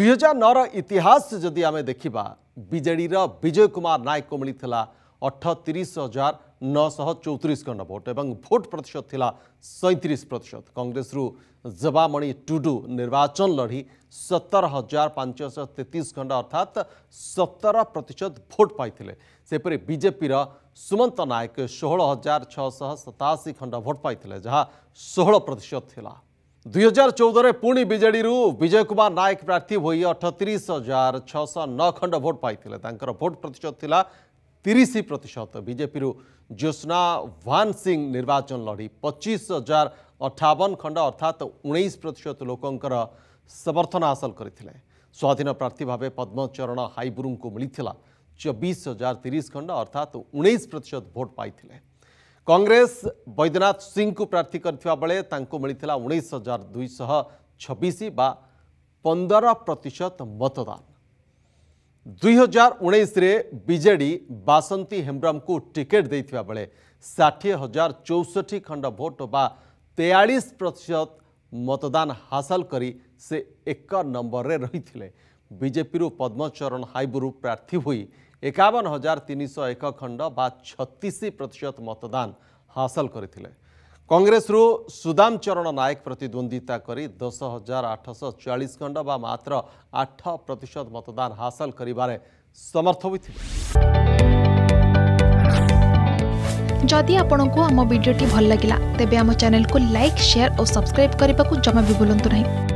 दुईहजार नौ इतिहास जदि आम देखा विजेडर विजय कुमार नायक को मिलता अठतीस हजार नौश चौतीस खंड भोट और भोट प्रतिशत थी सैंतीस प्रतिशत कंग्रेस जबामणि टुडु निर्वाचन लड़ी सतर हजार पांच तेतीस खंड अर्थात सतर प्रतिशत भोट पाई से बीजेपी सुमंत नायक षोह हजार छःशह सताशी खंड भोट पाई जहाँ षोह प्रतिशत थिला। दुई हजार चौदह पुणी विजे विजय कुमार नायक प्रार्थी हो अठतीस हजार छःश नौ खंड भोट पाई भोट प्रतिशत था तीस प्रतिशत बीजेपी ज्योत्ना भान सिंह निर्वाचन लड़ी पचीस हजार अठावन खंड अर्थात उन्नीस प्रतिशत लोकंर समर्थन हासिल करते स्वाधीन प्रार्थी भाव पद्मचरण हाइबुरु को मिलता चबीस हजार तीस खंड अर्थात उन्नीस प्रतिशत भोट पाई कांग्रेस बैद्यनाथ सिंह को प्रार्थी करता मिले उन्नीस हजार दुईश छबिश बा पंदर प्रतिशत मतदान दुई हजार उन्नीस बासंती हेम्रम को टिकेट देता बेले हजार चौष्टि खंड भोट बा तेयालीस प्रतिशत मतदान हासल कर एक नंबर रही थे बीजेपी पद्मचरण हाइबुरु प्रार्थी हुई ଏକାବନ ହଜାର ତିନିଶହ ଏକ ଖଣ୍ଡ ବା ଛତିଶ ପ୍ରତିଶତ ମତଦାନ ହାସଲ କରିଥିଲେ କଂଗ୍ରେସରୁ ସୁଦାମ ଚରଣ ନାୟକ ପ୍ରତିଦ୍ୱନ୍ଦ୍ୱିତା କରି ଦଶ ହଜାର ଆଠଶହ ଚାଳିଶ ଖଣ୍ଡ ବା ମାତ୍ର ଆଠ ପ୍ରତିଶତ ମତଦାନ ହାସଲ କରିବାରେ ସମର୍ଥ ହୋଇଥିଲେ ଯଦି ଆପଣଙ୍କୁ ଆମ ଭିଡ଼ିଓଟି ଭଲ ଲାଗିଲା ତେବେ ଆମ ଚ୍ୟାନେଲକୁ ଲାଇକ୍ ସେୟାର ଓ ସବସ୍କ୍ରାଇବ୍ କରିବାକୁ ଜମା ବି ଭୁଲନ୍ତୁ ନାହିଁ